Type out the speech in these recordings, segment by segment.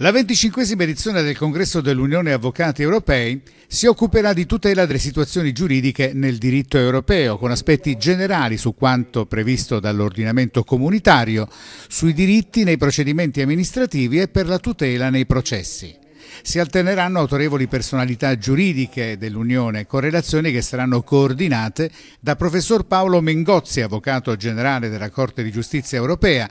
La venticinquesima edizione del Congresso dell'Unione Avvocati Europei si occuperà di tutela delle situazioni giuridiche nel diritto europeo, con aspetti generali su quanto previsto dall'ordinamento comunitario, sui diritti nei procedimenti amministrativi e per la tutela nei processi. Si alterneranno autorevoli personalità giuridiche dell'Unione con relazioni che saranno coordinate da professor Paolo Mengozzi, avvocato generale della Corte di Giustizia europea,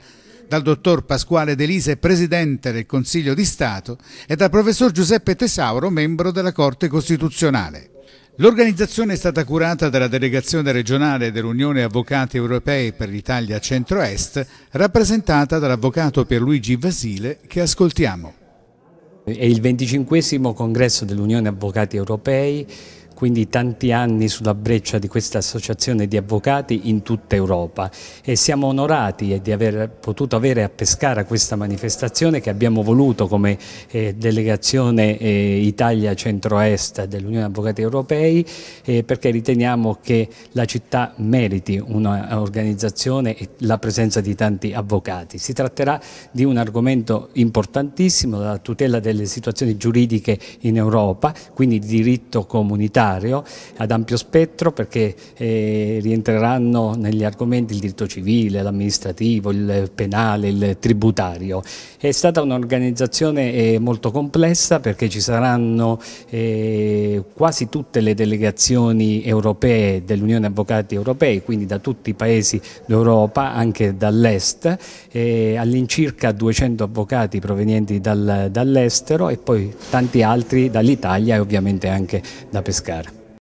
dal dottor Pasquale Delise, presidente del Consiglio di Stato, e dal professor Giuseppe Tesauro, membro della Corte Costituzionale. L'organizzazione è stata curata dalla delegazione regionale dell'Unione Avvocati Europei per l'Italia Centro-Est, rappresentata dall'avvocato Pierluigi Vasile, che ascoltiamo. È il 25 congresso dell'Unione Avvocati Europei quindi tanti anni sulla breccia di questa associazione di avvocati in tutta Europa e siamo onorati eh, di aver potuto avere a Pescara questa manifestazione che abbiamo voluto come eh, delegazione eh, Italia Centro-Est dell'Unione Avvocati Europei eh, perché riteniamo che la città meriti un'organizzazione e la presenza di tanti avvocati. Si tratterà di un argomento importantissimo, la tutela delle situazioni giuridiche in Europa, quindi diritto comunitario necessario, ad ampio spettro, perché eh, rientreranno negli argomenti il diritto civile, l'amministrativo, il penale, il tributario. È stata un'organizzazione eh, molto complessa perché ci saranno eh, quasi tutte le delegazioni europee dell'Unione Avvocati Europei, quindi da tutti i paesi d'Europa, anche dall'est, eh, all'incirca 200 avvocati provenienti dal, dall'estero e poi tanti altri dall'Italia e ovviamente anche da Pescara.